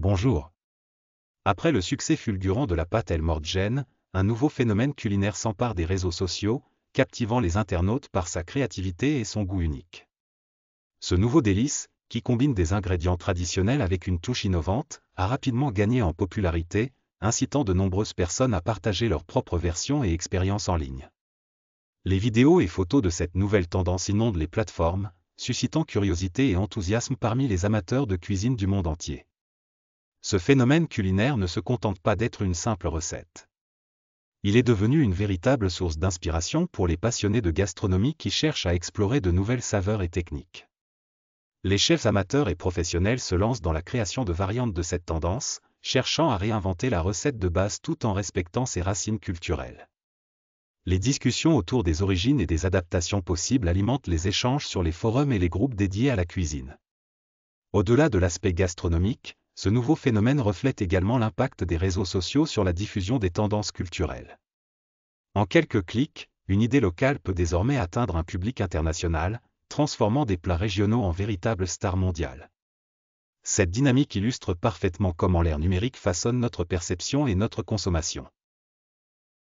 Bonjour. Après le succès fulgurant de la pâte El un nouveau phénomène culinaire s'empare des réseaux sociaux, captivant les internautes par sa créativité et son goût unique. Ce nouveau délice, qui combine des ingrédients traditionnels avec une touche innovante, a rapidement gagné en popularité, incitant de nombreuses personnes à partager leurs propres versions et expériences en ligne. Les vidéos et photos de cette nouvelle tendance inondent les plateformes, suscitant curiosité et enthousiasme parmi les amateurs de cuisine du monde entier ce phénomène culinaire ne se contente pas d'être une simple recette. Il est devenu une véritable source d'inspiration pour les passionnés de gastronomie qui cherchent à explorer de nouvelles saveurs et techniques. Les chefs amateurs et professionnels se lancent dans la création de variantes de cette tendance, cherchant à réinventer la recette de base tout en respectant ses racines culturelles. Les discussions autour des origines et des adaptations possibles alimentent les échanges sur les forums et les groupes dédiés à la cuisine. Au-delà de l'aspect gastronomique, ce nouveau phénomène reflète également l'impact des réseaux sociaux sur la diffusion des tendances culturelles. En quelques clics, une idée locale peut désormais atteindre un public international, transformant des plats régionaux en véritables stars mondiales. Cette dynamique illustre parfaitement comment l'ère numérique façonne notre perception et notre consommation.